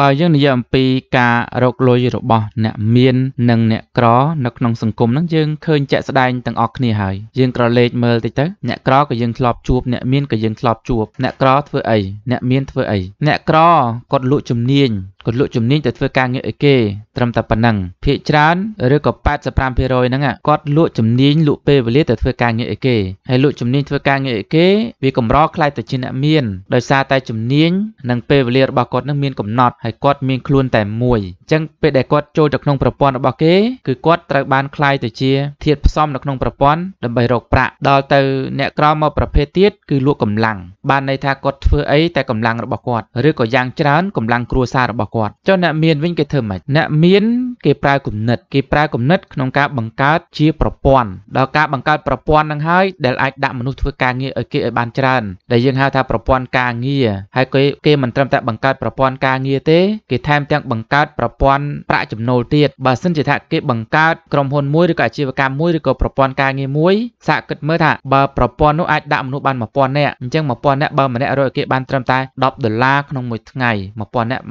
បើយើងនិយាយអំពីការរកលុយរបស់ អ្នកមាននិងអ្នកក្រនៅក្នុងសង្គមហ្នឹងយើងឃើញជាក់ស្ដែងទាំងអស់គ្នាហើយយើងក្រឡេកមើលតិចទៅអ្នកក្រក៏យើងធ្លាប់ជួបអ្នកមានក៏យើងធ្លាប់ជួបអ្នកក្រធ្វើអីអ្នកមានធ្វើអីអ្នកក្រគាត់លក់ជំនាញគន្លក់ជំនាញទៅធ្វើការងារឲ្យគេត្រឹមតែប៉ុណ្ណឹងភាគច្រើនឬក៏85%ហ្នឹងគាត់លក់ជំនាញលក់ពេលវេលាទៅធ្វើការងារឲ្យគេហើយលក់ជំនាញធ្វើការងារឲ្យគេវាកម្រខ្លាយទៅជាអ្នកមានដោយសារតែជំនាញនិងពេលវេលារបស់គាត់នឹងមានកំណត់ហើយគាត់មានខ្លួនតែមួយអញ្ចឹងពេលដែលគាត់ចូលទៅក្នុងប្រព័ន្ធរបស់គេគឺគាត់ត្រូវបានខ្លាយទៅជាធាតផ្សំនៅក្នុងប្រព័ន្ធដើម្បីរកប្រាក់ដល់ទៅអ្នកក្រមកប្រភេទទៀតគឺលក់កម្លាំងបានន័យថាគាត់ធ្វើអីតែកម្លាំងរបស់គាត់ឬក៏យ៉ាងច្រើនកម្លាំងគ្រួសាររបស់គាត់ចុះអ្នកមានវិញគេធ្វើម៉េចអ្នកមាន គេប្រើគំនិតគេប្រើគំនិតក្នុងការបង្កើតជាប្រព័ន្ធដល់ការបង្កើតប្រព័ន្ធនឹងហើយដែលអាចដាក់មនុស្សធ្វើការងារឲ្យគេឲ្យបានច្រើនដែលយើងហៅថាប្រព័ន្ធការងារហើយគេគេមិនត្រឹមតែបង្កើតប្រព័ន្ធការងារទេគេថែមទាំងបង្កើតប្រព័ន្ធប្រាក់ចំណូលទៀតបើសិនជាថាគេបង្កើតក្រុមហ៊ុនមួយឬក៏អាជីវកម្មមួយឬក៏ប្រព័ន្ធការងារមួយសាកគិតមើលថាបើប្រព័ន្ធនោះអាចដាក់មនុស្សបាន1000នាក់អញ្ចឹង1000នាក់បើម្នាក់រកឲ្យគេបានត្រឹមតែ10ដុល្លារក្នុងមួយថ្ងៃ1000នាក់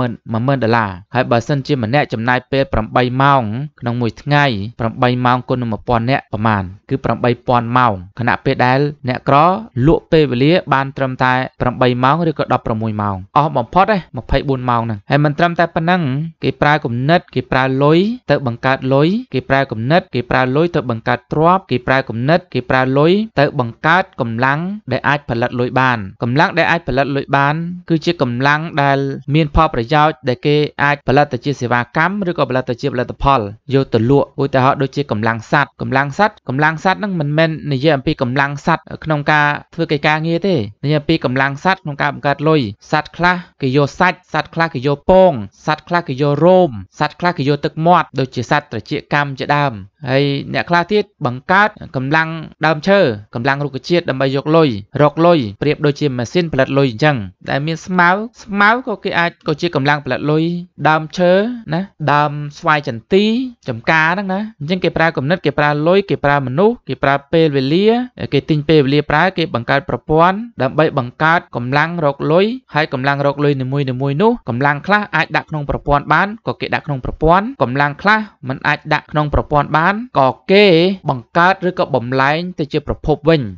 បាន10000ដុល្លារហើយបើសិនជាម្នាក់ចំណាយពេល8ម៉ោង ក្នុងមួយថ្ងៃ8ម៉ោងគុណនឹង1000នាក់ប្រមាណគឺ8000ម៉ោងខណៈពេលដែល អ្នកក្រ លក់ពេលវេលា បានត្រឹមតែ8ម៉ោងឬក៏16ម៉ោងអស់បំផុត24ម៉ោងហ្នឹងហើយមិនត្រឹមតែប៉ុណ្ណឹងគេប្រើគំនិតគេប្រើលុយទៅ បង្កើតលុយគេប្រើគំនិតគេប្រើលុយទៅបង្កើតទ្រព្យគេប្រើគំនិតគេប្រើលុយទៅបង្កើតកម្លាំងដែលអាចផលិតលុយបានកម្លាំងដែលអាចផលិតលុយបានគឺជាកម្លាំងដែលមានផលប្រយោជន៍យោជន៍ដែលគេអាចផលិតទៅជាសេវាកម្មឬក៏ផលិតទៅជាផលិតផលយកទៅលក់ឧទាហរណ៍ដូចជាកម្លាំងសัตว์កម្លាំងសัตว์កម្លាំងសัตว์នឹងមិនមែននិយាយអំពីកម្លាំងសัตว์ក្នុងការធ្វើកិច្ចការងារទេនិយាយអំពីកម្លាំងសัตว์ក្នុងការបង្កើតលុយសัตว์ខ្លះគេយកសាច់សัตว์ខ្លះគេយកពងសัตว์ខ្លះគេយករោមសัตว์ខ្លះគេយកទឹកមាត់ដូចជាសัตว์ត្រចៀកកម្មជាដើមហើយអ្នកខ្លះទៀតបង្កើតកម្លាំងដើមឈើកម្លាំងរុក្ខជាតិដើម្បីយកលុយរកលុយប្រៀបដូចជាម៉ាស៊ីនផលិតលុយអញ្ចឹងដែលមានស្មៅស្មៅក៏គេអាចក៏ជាកម្លាំងផលិតលុយដើមឈើណាដើមស្វាយចន្ទីចំការហ្នឹងណាអញ្ចឹងគេប្រើគំនិតគេប្រើលុយគេប្រើមនុស្សគេប្រើពេលវេលា គេទិញពេលវេលាប្រើគេបង្កើតប្រព័ន្ធដើម្បីបង្កើតកម្លាំងរកលុយហើយកម្លាំងរកលុយនីមួយៗនោះកម្លាំងខ្លះអាចដាក់ក្នុងប្រព័ន្ធបានក៏គេដាក់ក្នុងប្រព័ន្ធកម្លាំងខ្លះមិនអាចដាក់ក្នុងប្រព័ន្ធបានក៏គេបង្កើតឬក៏បំលែងទៅជាប្រភពវិញ។